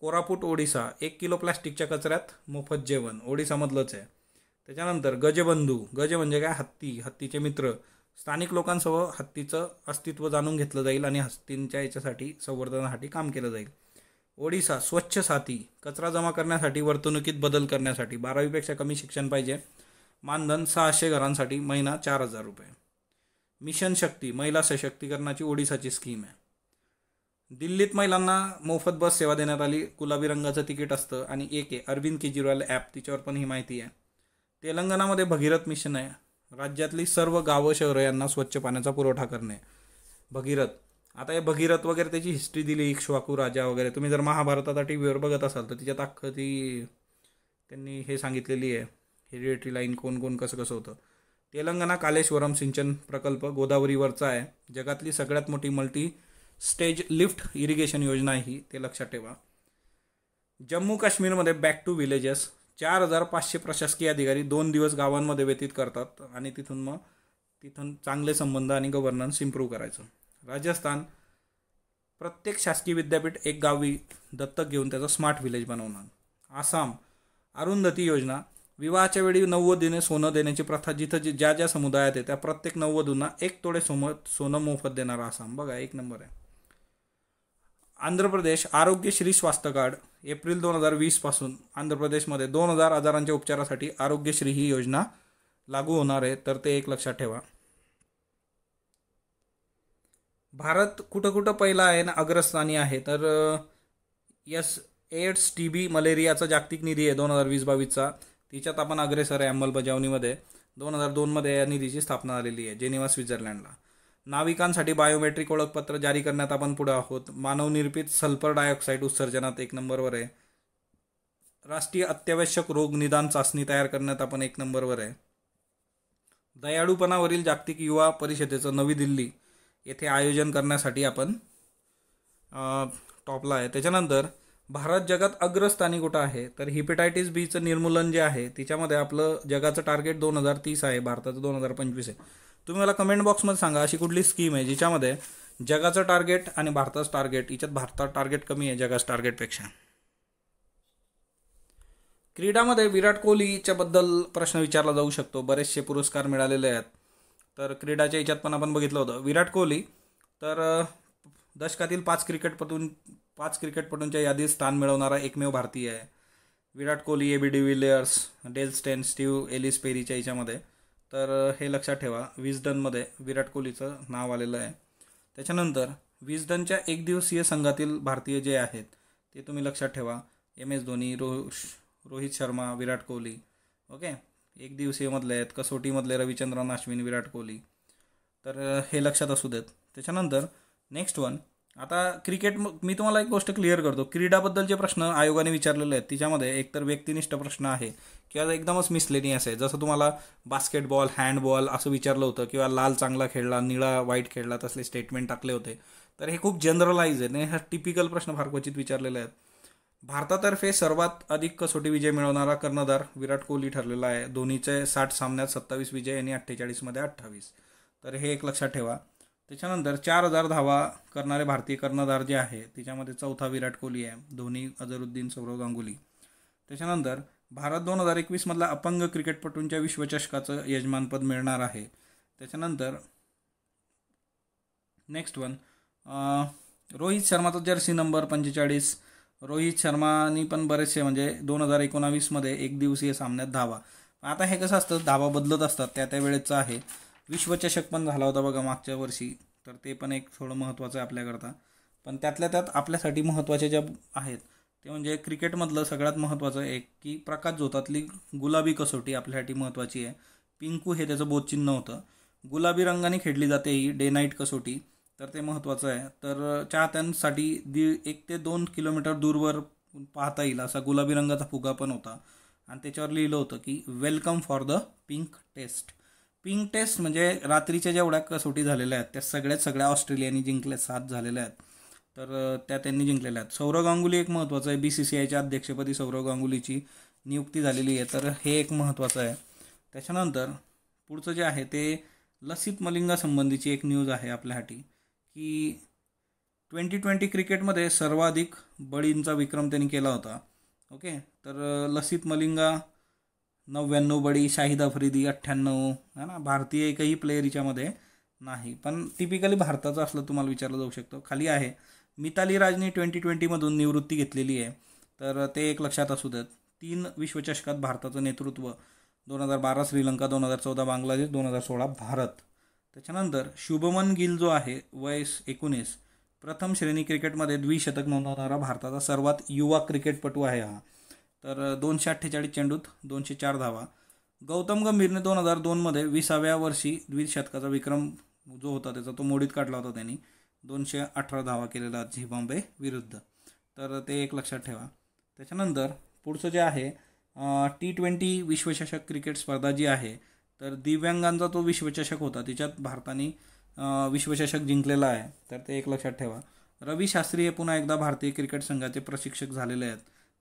कोरापूट ओडिसा एक किलो प्लॅस्टिकच्या कचऱ्यात मोफत जेवण ओडिसामधलंच आहे त्याच्यानंतर गजबंधू गज म्हणजे काय हत्ती हत्तीचे मित्र स्थानिक लोकांसह हत्तीचं अस्तित्व जाणून घेतलं जाईल आणि हत्तींच्या याच्यासाठी संवर्धनासाठी काम केलं जाईल ओडिसा स्वच्छ साथी कचरा जमा करण्यासाठी वर्तणुकीत बदल करण्यासाठी बारावीपेक्षा कमी शिक्षण पाहिजे मानधन सहाशे घरांसाठी महिना चार हजार रुपये मिशन शक्ती महिला सशक्तीकरणाची ओडिसाची स्कीम आहे दिल्लीत महिलांना मोफत बस सेवा देण्यात आली गुलाबी रंगाचं तिकीट असतं आणि एक आहे अरविंद केजरीवाल ॲप तिच्यावर पण ही माहिती आहे तेलंगणामध्ये भगीरथ मिशन आहे राज्यातली सर्व गावं शहरं यांना स्वच्छ पाण्याचा पुरवठा करणे भगीरथ आता हे भगीरथ वगैरे त्याची हिस्ट्री दिली इक्ष्वाकू राजा वगैरे तुम्ही जर महाभारतात टी व्हीवर बघत असाल तर तिच्यात अख्खं ती त्यांनी हे सांगितलेली आहे हेरिएटरी लाईन कोण कोण कसं कसं होतं तेलंगणा कालेश्वरम सिंचन प्रकल्प गोदावरीवरचा आहे जगातली सगळ्यात मोठी मल्टी स्टेज लिफ्ट इरिगेशन योजना आहे ही ते लक्षात ठेवा जम्मू काश्मीरमध्ये बॅक टू विलेजेस चार हजार पाचशे प्रशासकीय अधिकारी दोन दिवस गावांमध्ये व्यतीत करतात आणि तिथून मग तिथून चांगले संबंध आणि गव्हर्नन्स इम्प्रूव्ह करायचं राजस्थान प्रत्येक शासकीय विद्यापीठ एक गावी दत्तक घेऊन त्याचं स्मार्ट विलेज बनवणार आसाम अरुंधती योजना विवाहाच्या वेळी नव्वदीने सोनं देण्याची प्रथा जिथं ज्या ज्या समुदायात आहे त्या प्रत्येक नव्वदूंना एक तोडे सोम सोनं मोफत देणारा आसाम बघा एक नंबर आहे आंध्र प्रदेश आरोग्यश्री स्वास्थ्य कार्ड एप्रिल दोन हजार वीसपासून आंध्र प्रदेशमध्ये दोन हजार आजारांच्या उपचारासाठी आरोग्यश्री ही योजना लागू होणार आहे तर ते एक लक्षात ठेवा भारत कुठं कुठं पहिला आहे ना अग्रस्थानी आहे तर यस एड्स टी बी मलेरियाचा जागतिक निधी आहे दोन हजार वीस बावीसचा तिच्यात आपण अग्रेसर आहे अंमलबजावणीमध्ये दोन हजार दोनमध्ये या निधीची स्थापना झालेली आहे जेनिवा स्वित्झर्लंडला नाविकांसाठी बायोमेट्रिक ओळखपत्र जारी करण्यात आपण पुढे आहोत मानवनिर्मित सल्फर डायऑक्साईड उत्सर्जनात एक नंबरवर आहे राष्ट्रीय अत्यावश्यक रोग निदान चाचणी तयार करण्यात आपण एक नंबरवर आहे दयाळूपणावरील जागतिक युवा परिषदेचं नवी दिल्ली येथे आयोजन करण्यासाठी आपण टॉपला आहे त्याच्यानंतर भारत जगात अग्रस्थानी कुठं आहे तर हिपेटायटिस बीचं निर्मूलन जे आहे तिच्यामध्ये आपलं जगाचं टार्गेट दोन हजार तीस आहे भारताचं दोन हजार पंचवीस आहे तुम्ही मला कमेंट बॉक्समध्ये सांगा अशी कुठली स्कीम आहे जिच्यामध्ये जगाचं टार्गेट आणि भारताचं टार्गेट याच्यात भारतात टार्गेट कमी आहे जगाचं टार्गेटपेक्षा क्रीडामध्ये विराट कोहलीच्याबद्दल प्रश्न विचारला जाऊ शकतो बरेचसे पुरस्कार मिळालेले आहेत तर क्रीडाच्या याच्यात पण आपण बघितलं होतं विराट कोहली तर दशकातील पाच क्रिकेटपटूं पाच क्रिकेटपटूंच्या यादीत स्थान मिळवणारा एकमेव भारतीय आहे Virat Kohli A B de Villiers Dale Steyn Steve Ellyse पेरीच्या याच्यामध्ये तर हे लक्षात ठेवा वीस डनमध्ये विराट कोहलीचं नाव आलेलं आहे त्याच्यानंतर वीस डनच्या एक दिवसीय संघातील भारतीय जे आहेत ते तुम्ही लक्षात ठेवा एम एस धोनी रोह रोहित शर्मा विराट कोहली ओके एक दिवसीयमधले आहेत कसोटीमधले रविचंद्रन अश्विन विराट कोहली तर हे लक्षात असू देत त्याच्यानंतर नेक्स्ट वन आता क्रिकेट मी तुम्हाला एक गोष्ट क्लिअर करतो क्रीडाबद्दल जे प्रश्न आयोगाने विचारलेले आहेत त्याच्यामध्ये एकतर व्यक्तिनिष्ठ प्रश्न आहे किंवा एकदमच मिसलेनी आहे जसं तुम्हाला बास्केटबॉल हँडबॉल असं विचारलं होतं किंवा लाल चांगला खेळला निळा वाईट खेळला तसले स्टेटमेंट टाकले होते तर हे खूप जनरलाइज आहे हा टिपिकल प्रश्न फार क्वचित विचारलेले आहेत भारतातर्फे सर्वात अधिक कसोटी विजय मिळवणारा कर्णधार विराट कोहली ठरलेला आहे धोनीचे साठ सामन्यात सत्तावीस विजय आणि अठ्ठेचाळीसमध्ये अठ्ठावीस तर हे एक लक्षात ठेवा त्याच्यानंतर चार हजार धावा करणारे भारतीय कर्णधार जे आहे त्याच्यामध्ये चौथा विराट कोहली आहे धोनी अजरुद्दीन सौरव गांगुली त्याच्यानंतर भारत दोन हजार एकवीसमधला अपंग क्रिकेटपटूंच्या विश्वचषकाचं यजमानपद मिळणार आहे त्याच्यानंतर नेक्स्ट वन रोहित शर्माचा जर्सी नंबर पंचेचाळीस रोहित शर्मानी पण बरेचसे म्हणजे दोन हजार एकोणावीसमध्ये एक दिवसीय सामन्यात धावा आता हे कसं असतं धावा बदलत असतात त्या त्या वेळेचं आहे विश्वचषक पण झाला होता बघा मागच्या वर्षी तर ते पण एक थोडं महत्त्वाचं आहे आपल्याकरता पण त्यातल्या त्यात आपल्यासाठी महत्त्वाचे ज्या आहेत ते म्हणजे क्रिकेटमधलं सगळ्यात महत्त्वाचं एक की प्रकाश जोतातली गुलाबी कसोटी आपल्यासाठी महत्त्वाची आहे पिंकू हे त्याचं बोधचिन्ह होतं गुलाबी रंगाने खेळली जाते ही डे नाईट कसोटी तर ते महत्त्वाचं आहे तर चाहत्यांसाठी दीड एक ते दोन किलोमीटर दूरवर पाहता येईल असा गुलाबी रंगाचा फुगा पण होता आणि त्याच्यावर लिहिलं होतं की welcome for the pink test pink test म्हणजे रात्रीच्या जेवढ्या कसोटी झालेल्या आहेत त्या सगळ्यात सगळ्या ऑस्ट्रेलियाने जिंकल्या सात झालेल्या आहेत तर त्या त्यांनी जिंकलेल्या आहेत सौरव गांगुली एक महत्त्वाचं आहे बी सी सी आयच्या अध्यक्षपदी सौरव गांगुलीची नियुक्ती झालेली आहे तर हे एक महत्त्वाचं आहे त्याच्यानंतर पुढचं जे आहे ते लसित मलिंगासंबंधीची एक न्यूज आहे आपल्यासाठी की ट्वेंटी ट्वेंटी क्रिकेटमध्ये सर्वाधिक बळींचा विक्रम त्यांनी केला होता ओके तर लसित मलिंगा नव्याण्णव बळी शाहिद अफ्रिदी अठ्ठ्याण्णव है ना भारतीय एकही प्लेयर हिच्यामध्ये नाही पण टिपिकली भारताचं असलं तुम्हाला विचारलं जाऊ शकतो खाली आहे मिताली राजने ट्वेंटी ट्वेंटीमधून निवृत्ती घेतलेली आहे तर ते एक लक्षात असू देत तीन विश्वचषकात भारताचं नेतृत्व दोन हजार बारा श्रीलंका दोन हजार चौदा बांगलादेश दोन हजार सोळा भारत त्याच्यानंतर शुभमन गिल जो आहे वयस एकोणीस प्रथम श्रेणी क्रिकेटमध्ये द्विशतक नोंदवणारा भारताचा सर्वात युवा क्रिकेटपटू आहे हा तर दोनशे अठ्ठेचाळीस चेंडूत दोनशे चार धावा गौतम गंभीरने दोन हजार दोनमध्ये विसाव्या वर्षी द्विशतकाचा विक्रम जो होता त्याचा तो मोडीत काढला होता त्यांनी दोनशे अठरा धावा केलेला झिम्बाब्वे विरुद्ध तर ते एक लक्षात ठेवा त्याच्यानंतर पुढचं जे आहे टी ट्वेंटी विश्वचषक क्रिकेट स्पर्धा जी आहे तर दिव्यांगांचा तो विश्वचषक होता तिच्यात भारताने विश्वचषक जिंकलेला आहे तर ते एक लक्षात ठेवा रवी शास्त्री हे पुन्हा एकदा भारतीय क्रिकेट संघाचे प्रशिक्षक झालेले आहेत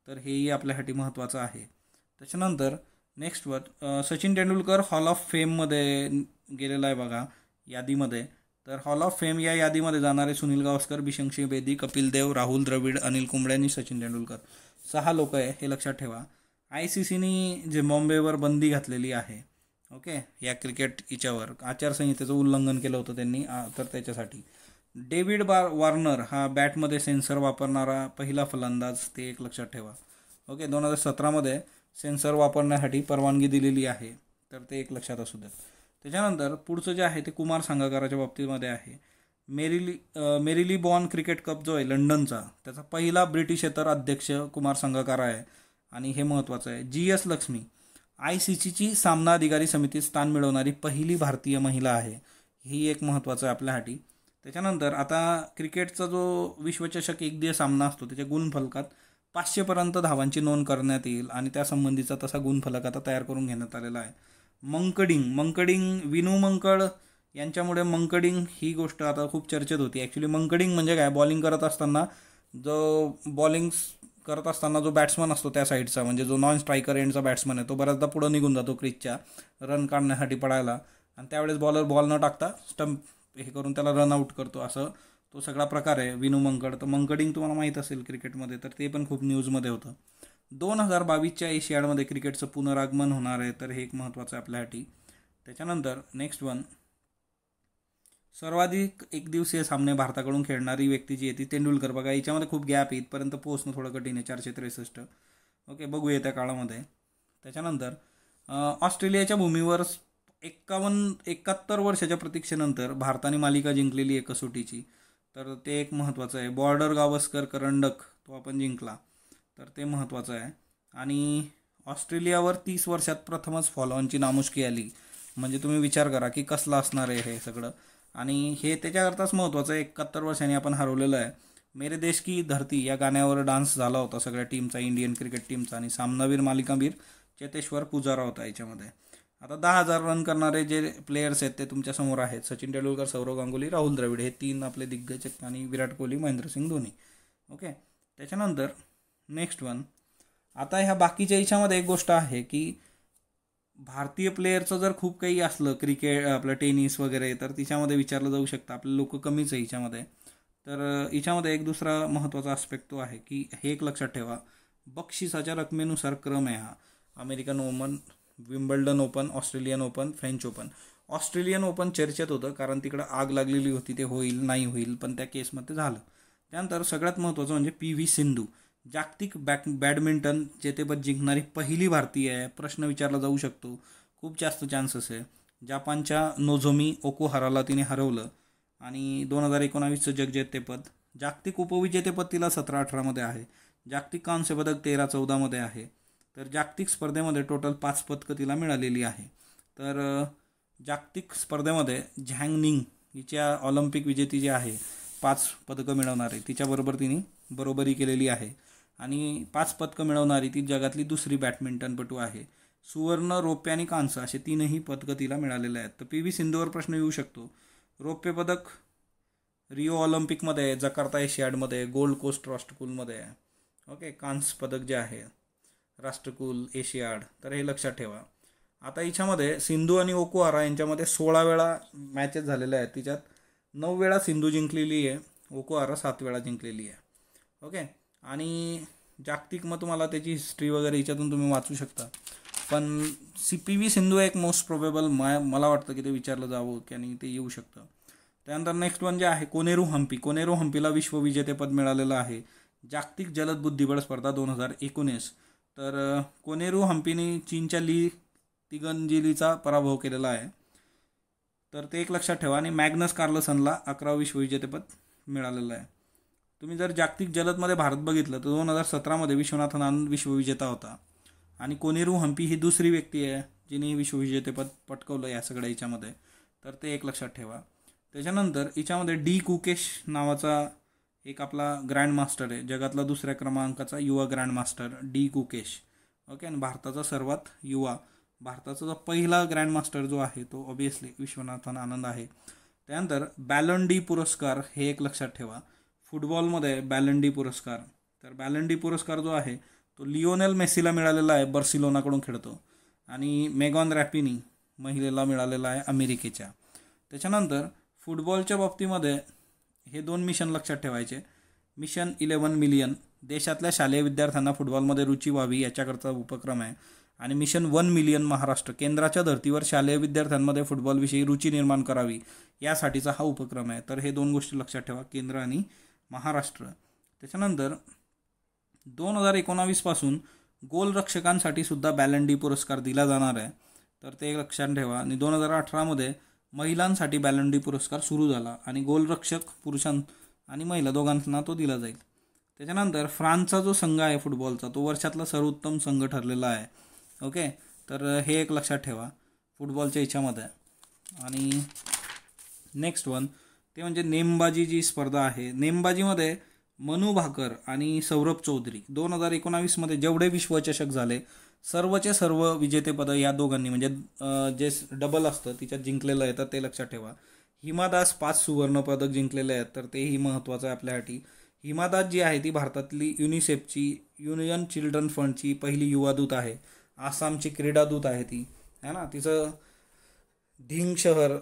तर हेही आपल्यासाठी महत्त्वाचं आहे त्याच्यानंतर नेक्स्ट वर सचिन तेंडुलकर हॉल ऑफ फेममध्ये गेलेला आहे बघा यादीमध्ये तर हॉल ऑफ फेम या यादीमध्ये जाणारे सुनील गावस्कर बिशंशी बेदी कपिल देव राहुल द्रविड अनिल कुंबळे आणि सचिन तेंडुलकर सहा लोक आहे हे लक्षात ठेवा आय सी सीनी झिम्बॉम्बेवर बंदी घातलेली आहे ओके या क्रिकेट हिच्यावर आचारसंहितेचं उल्लंघन केलं होतं त्यांनी तर त्याच्यासाठी डेव्हिड बार वॉर्नर हा बॅटमध्ये सेन्सर वापरणारा पहिला फलंदाज ते एक लक्षात ठेवा ओके दोन हजार सतरामध्ये सेन्सर वापरण्यासाठी परवानगी दिलेली आहे तर ते एक लक्षात असू द्या त्याच्यानंतर पुढचं जे आहे ते कुमार सांगाकाराच्या बाबतीमध्ये आहे मेरिली मेरिली बॉर्न क्रिकेट कप जो आहे लंडनचा त्याचा पहिला ब्रिटिशेतर अध्यक्ष कुमार सांगाकार आहे आणि हे महत्त्वाचं आहे G S Lakshmi I C सीची सामना अधिकारी समितीत स्थान मिळवणारी पहिली भारतीय महिला आहे ही एक महत्त्वाचं आहे आपल्यासाठी त्याच्यानंतर आता क्रिकेटचा जो विश्वचषक एक सामना असतो त्याच्या गुणफलकात पाचशेपर्यंत धावांची नोंद करण्यात येईल आणि त्यासंबंधीचा तसा गुणफलक आता तयार करून घेण्यात आलेला आहे मंकडिंग मंकडिंग विनू मंकड यांच्यामुळे मंकडिंग ही गोष्ट आता खूप चर्चेत होती ॲक्च्युली मंकडिंग म्हणजे काय बॉलिंग करत असताना जो बॉलिंग करत असताना जो बॅट्समन असतो त्या साईडचा म्हणजे जो नॉन स्ट्रायकर एंडचा बॅट्समन आहे तो बऱ्याचदा पुढं निघून जातो क्रीजच्या रन काढण्यासाठी पडायला आणि त्यावेळेस बॉलर बॉल न टाकता स्टंप हे करून त्याला रन आउट करतो असं तो सगळा प्रकार आहे विनू मंकड तर मंकडिंग तुम्हाला माहीत असेल क्रिकेटमध्ये तर ते पण खूप न्यूजमध्ये होतं दोन हजार बावीसच्या एशियाडमध्ये क्रिकेटचं पुनरागमन होणार आहे तर हे एक महत्त्वाचं आहे आपल्यासाठी त्याच्यानंतर नेक्स्ट वन सर्वाधिक एकदिवसीय सामने भारताकडून खेळणारी व्यक्ती जी आहे ती तेंडुलकर बघा याच्यामध्ये खूप गॅप आहे इथपर्यंत पोहोचणं थोडं कठीण आहे चारशे त्रेसष्ट ओके बघूया त्या काळामध्ये त्याच्यानंतर ऑस्ट्रेलियाच्या भूमीवर एक्कावन्न एकाहत्तर वर्षाच्या प्रतीक्षेनंतर भारताने मालिका जिंकलेली आहे कसोटीची तर ते एक महत्त्वाचं आहे बॉर्डर गावस्कर करंडक तो आपण जिंकला तर ते महत्त्वाचं आहे आणि ऑस्ट्रेलियावर तीस वर्षात प्रथमच फॉलॉनची नामुष्की आली म्हणजे तुम्ही विचार करा की कसला असणार आहे हे सगळं आणि हे त्याच्याकरताच महत्त्वाचं आहे एकाहत्तर वर्षांनी आपण हरवलेलं आहे मेरे देश की धरती या गाण्यावर डान्स झाला होता सगळ्या टीमचा इंडियन क्रिकेट टीमचा आणि सामनावीर मालिकावीर चेतेश्वर पुजारा होता याच्यामध्ये आता दहा हजार रन करणारे जे प्लेयर्स आहेत ते तुमच्यासमोर आहेत सचिन तेंडुलकर सौरव गांगुली राहुल द्रविड हे तीन आपले दिग्गज आणि विराट कोहली महेंद्रसिंग धोनी ओके त्याच्यानंतर नेक्स्ट वन आता ह्या बाकीच्या याच्यामध्ये एक गोष्ट आहे की भारतीय प्लेयरचं जर खूप काही असलं क्रिकेट आपलं टेनिस वगैरे तर तिच्यामध्ये विचारलं जाऊ शकतं आपले लोक कमीच आहे हिच्यामध्ये तर हिच्यामध्ये एक दुसरा महत्त्वाचा आस्पेक्ट तो आहे की हे एक लक्षात ठेवा बक्षिसाच्या रकमेनुसार क्रम आहे हा American woman Wimbledon open Australian open French open Australian open चर्चेत होतं कारण तिकडं आग लागलेली होती ते होईल नाही होईल पण त्या केसमध्ये झालं त्यानंतर सगळ्यात महत्त्वाचं म्हणजे पी व्ही सिंधू जागतिक बॅक बॅडमिंटन जेतेपद जिंकणारी पहिली भारतीय आहे प्रश्न विचारला जाऊ शकतो खूप जास्त चान्सेस आहे जपानच्या नोझोमी ओकोहाराला तिने हरवलं आणि दोन हजार एकोणावीसचं जगजेतेपद जागतिक उपविजेतेपद तिला सतरा अठरामध्ये आहे जागतिक कांस्यपदक तेरा चौदामध्ये आहे तर जागतिक स्पर्धेमध्ये टोटल पाच पदकं तिला मिळालेली आहे तर जागतिक स्पर्धेमध्ये झँगनिंग हिच्या ऑलिम्पिक विजेती जी आहे पाच पदकं मिळवणारी तिच्याबरोबर तिने बरोबरी केलेली आहे आणि पाच पदकं मिळवणारी ती जगातली दुसरी बॅडमिंटनपटू आहे सुवर्ण रौप्य आणि कांस असे तीनही पदकं तिला मिळालेले आहेत तर पी व्ही सिंधूवर प्रश्न येऊ शकतो रौप्य पदक रिओ ऑलिम्पिकमध्ये जकार्ता एशियाडमध्ये गोल्ड कोस्ट रॉस्टकूलमध्ये आहे ओके कांस पदक जे आहे राष्ट्रकुल एशियाड तर हे लक्षात ठेवा आता हिच्यामध्ये सिंधू आणि ओकुहारा यांच्यामध्ये सोळा वेळा मॅचेस झालेल्या आहेत तिच्यात नऊ वेळा सिंधू जिंकलेली आहे ओकुहारा सात वेळा जिंकलेली आहे ओके आणि जागतिक मग तुम्हाला त्याची हिस्ट्री वगैरे याच्यातून तुम्ही वाचू शकता पण सी पी व्ही सिंधू एक मोस्ट प्रोबेबल मा मला वाटतं की ते विचारलं जावं की आणि ते येऊ शकतं त्यानंतर नेक्स्ट वन जे आहे कोनेरू हम्पी कोनेरू हम्पीला विश्वविजेतेपद मिळालेलं आहे जागतिक जलद बुद्धिबळ स्पर्धा दोन हजार एकोणीस तर कोनेरू हम्पीने चीनच्या ली तिगंजिलीचा पराभव केलेला आहे तर ते एक लक्षात ठेवा आणि मॅग्नस कार्लसनला अकरा विश्वविजेतेपद मिळालेलं आहे तुम्ही जर जागतिक जलदमध्ये भारत बघितलं तर दोन हजार सतरामध्ये विश्वनाथन आनंद विश्वविजेता होता आणि कोनेरू हंपी ही दुसरी व्यक्ती आहे जिने विश्वविजेतेपद पटकवलं या सगळ्या याच्यामध्ये तर ते एक लक्षात ठेवा त्याच्यानंतर याच्यामध्ये डी कुकेश नावाचा एक आपला ग्रँड मास्टर आहे जगातला दुसऱ्या क्रमांकाचा युवा grand master D Gukesh okay आणि भारताचा सर्वात युवा भारताचा जो पहिला ग्रँड मास्टर जो आहे तो ऑबियसली विश्वनाथन आनंद आहे त्यानंतर बॅलंडी पुरस्कार हे एक लक्षात ठेवा फुटबॉलमध्ये बॅलंडी पुरस्कार तर बॅलंडी पुरस्कार जो आहे तो लिओनेल मेसीला मिळालेला आहे बर्सिलोनाकडून खेळतो आणि मेगॉन रॅपिनी महिलेला मिळालेला आहे अमेरिकेच्या त्याच्यानंतर फुटबॉलच्या बाबतीमध्ये हे दोन मिशन लक्षात ठेवायचे मिशन इलेवन मिलियन देशातल्या शालेय विद्यार्थ्यांना फुटबॉलमध्ये रुची व्हावी याच्याकरता उपक्रम आहे आणि मिशन वन मिलियन महाराष्ट्र केंद्राच्या धर्तीवर शालेय विद्यार्थ्यांमध्ये फुटबॉलविषयी रुची निर्माण करावी यासाठीचा हा उपक्रम आहे तर हे दोन गोष्टी लक्षात ठेवा केंद्र आणि महाराष्ट्र त्याच्यानंतर दोन हजार एकोणावीसपासून गोलरक्षकांसाठी सुद्धा बॅलंडी पुरस्कार दिला जाणार आहे तर ते लक्षात ठेवा आणि दोन हजार अठरामध्ये महिलांसाठी बॅलंडी पुरस्कार सुरू झाला आणि गोलरक्षक पुरुषां आणि महिला दोघांना तो दिला जाईल त्याच्यानंतर फ्रान्सचा जो संघ आहे फुटबॉलचा तो वर्षातला सर्वोत्तम संघ ठरलेला आहे ओके तर हे एक लक्षात ठेवा फुटबॉलच्या याच्यामध्ये आणि नेक्स्ट वन ते म्हणजे नेमबाजी जी स्पर्धा आहे नेमबाजीमध्ये मनु भाकर आणि सौरभ चौधरी दोन हजार एकोणावीसमध्ये जेवढे विश्वचषक झाले सर्वचे सर्व विजेतेपद या दोघांनी म्हणजे जे डबल असतं तिच्यात जिंकलेलं आहे तर ते लक्षात ठेवा हिमादास पाच सुवर्णपदक जिंकलेले आहेत तर तेही महत्त्वाचं आहे आपल्यासाठी हिमादास जी आहे ती भारतातली युनिसेफची युनियन चिल्ड्रन फंडची पहिली युवादूत आहे आसामची क्रीडादूत आहे ती है ना तिचं ढिंग शहर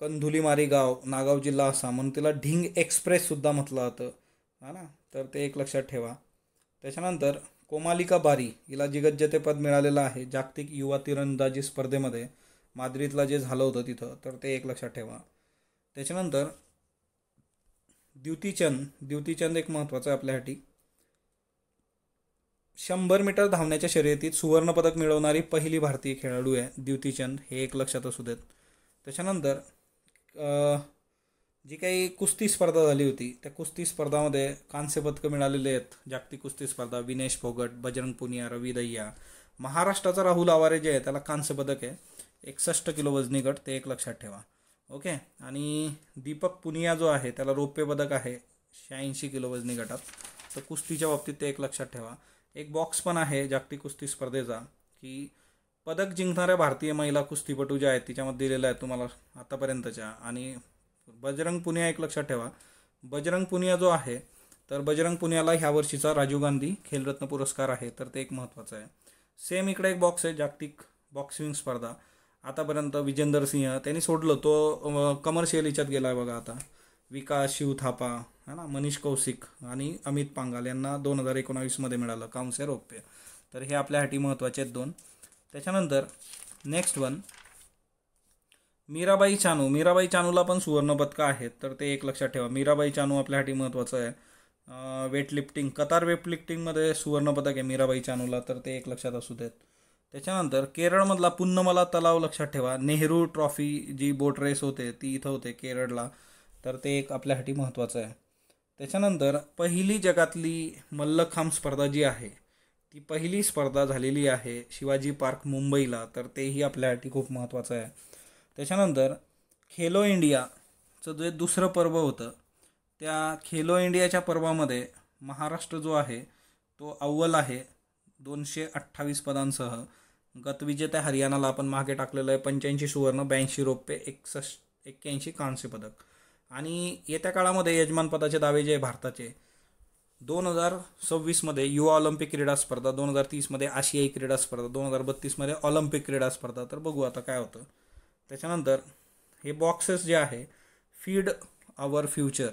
कंधुलीमारी गाव नागाव जिल्हा असा म्हणून तिला ढिंग एक्सप्रेससुद्धा म्हटलं जातं है ना तर ते एक लक्षात ठेवा त्याच्यानंतर कोमालिका बारी हिला जिगज्जतेपद मिळालेलं आहे जागतिक युवा तिरंदाजी स्पर्धेमध्ये माद्रीतला जे झालं होतं तिथं तर ते एक लक्षात ठेवा त्याच्यानंतर द्युतीचंद द्युतीचंद एक महत्त्वाचं आहे आपल्यासाठी शंभर मीटर धावण्याच्या शर्यतीत सुवर्णपदक मिळवणारी पहिली भारतीय खेळाडू आहे द्युतीचंद हे एक लक्षात असू देत त्याच्यानंतर जी काही कुस्ती स्पर्धा झाली होती त्या कुस्ती स्पर्धामध्ये कांस्य पदकं मिळालेले आहेत जागतिक कुस्ती स्पर्धा विनेश फोगट बजरंग पुनिया रवी दहिया महाराष्ट्राचा राहुल आवारे जे आहे त्याला कांस्य पदक आहे एकसष्ट किलो वजनी गट ते एक लक्षात ठेवा ओके आणि दीपक पुनिया जो आहे त्याला रौप्य पदक आहे शहाऐंशी किलो वजनी गटात तर कुस्तीच्या बाबतीत ते एक लक्षात ठेवा एक बॉक्स पण आहे जागतिक कुस्ती स्पर्धेचा की पदक जिंकणाऱ्या भारतीय महिला कुस्तीपटू ज्या आहेत तिच्यामध्ये दिलेला आहे तुम्हाला आतापर्यंतच्या आणि बजरंग पुनिया एक लक्षात ठेवा बजरंग पुनिया जो आहे तर बजरंग पुनियाला ह्या वर्षीचा राजीव गांधी खेलरत्न पुरस्कार आहे तर ते एक महत्त्वाचं आहे सेम इकडे एक बॉक्स आहे जागतिक बॉक्सिंग स्पर्धा आतापर्यंत विजेंदर सिंह त्यांनी सोडलं तो कमर्शियल याच्यात गेला आहे बघा आता विकास शिव थापा है ना मनीष कौशिक आणि अमित पांगाल यांना दोन हजार एकोणावीसमध्ये मिळालं कांस्य रौप्य तर हे आपल्यासाठी महत्त्वाचे आहेत दोन त्याच्यानंतर नेक्स्ट वन मीराबाई चानू मीराबाई चानूला पण सुवर्णपदकं आहेत तर ते एक लक्षात ठेवा मीराबाई चानू आपल्यासाठी महत्त्वाचं आहे वेटलिफ्टिंग कतार वेटलिफ्टिंगमध्ये सुवर्णपदक आहे मीराबाई चानूला तर ते एक लक्षात असू देत त्याच्यानंतर केरळमधला पुन्नमला तलाव लक्षात ठेवा नेहरू ट्रॉफी जी बोट रेस होते ती इथं होते केरळला तर ते एक आपल्यासाठी महत्त्वाचं आहे त्याच्यानंतर पहिली जगातली मल्लखांब स्पर्धा जी आहे ती पहिली स्पर्धा झालेली आहे शिवाजी पार्क मुंबईला तर तेही आपल्यासाठी खूप महत्त्वाचं आहे त्याच्यानंतर खेलो इंडियाचं जे दुसरं पर्व होतं त्या खेलो इंडियाच्या पर्वामध्ये महाराष्ट्र जो आहे तो अव्वल आहे दोनशे अठ्ठावीस पदांसह गतविजेत्या हरियाणाला आपण मागे टाकलेलं आहे पंच्याऐंशी सुवर्ण ब्याऐंशी रोपे एकसष्ट एक्क्याऐंशी कांस्य पदक आणि येत्या काळामध्ये यजमानपदाचे दावे जे भारताचे दोन हजार सव्वीसमध्ये युवा ऑलिम्पिक क्रीडा स्पर्धा दोन हजार तीसमध्ये आशियाई क्रीडा स्पर्धा दोन हजार बत्तीसमध्ये ऑलिम्पिक क्रीडा स्पर्धा तर बघू आता काय होतं त्याच्यानंतर हे बॉक्सेस जे आहे फीड आवर फ्युचर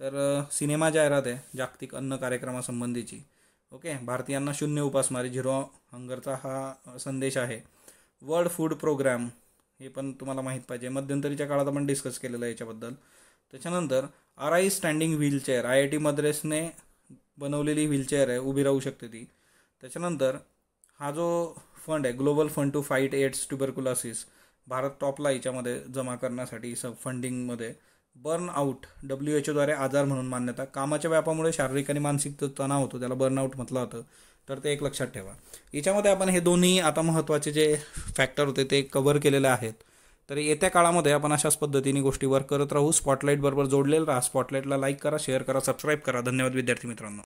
तर सिनेमा जाहिरात आहे जागतिक अन्न कार्यक्रमासंबंधीची ओके भारतीयांना शून्य उपासमारी झिरो हंगरचा हा संदेश आहे वर्ल्ड फूड प्रोग्रॅम हे पण तुम्हाला माहीत पाहिजे मध्यंतरीच्या काळात आपण डिस्कस केलेलं आहे याच्याबद्दल त्याच्यानंतर R I standing wheelchair I I T मद्रेसने बनवलेली व्हीलचेअर आहे उभी राहू शकते ती त्याच्यानंतर हा जो फंड आहे global fund to fight AIDS tuberculosis Bharat टॉपला याच्यामध्ये जमा करण्यासाठी स फंडिंगमध्ये बर्न आऊट डब्ल्यू एच ओद्वारे आजार म्हणून मान्यता कामाच्या व्यापामुळे शारीरिक आणि मानसिक तणाव होतो त्याला बर्नआउट म्हटलं होतं तर ते एक लक्षात ठेवा याच्यामध्ये आपण हे दोन्ही आता महत्त्वाचे जे फॅक्टर होते ते कव्हर केलेले आहेत तर येत्या काळामध्ये आपण अशाच पद्धतीने गोष्टी वर्क करत राहू स्पॉटलाईटबरोबर जोडलेलं राहा स्पॉटलाईटला लाईक करा शेअर करा सबस्क्राईब करा धन्यवाद विद्यार्थी मित्रांनो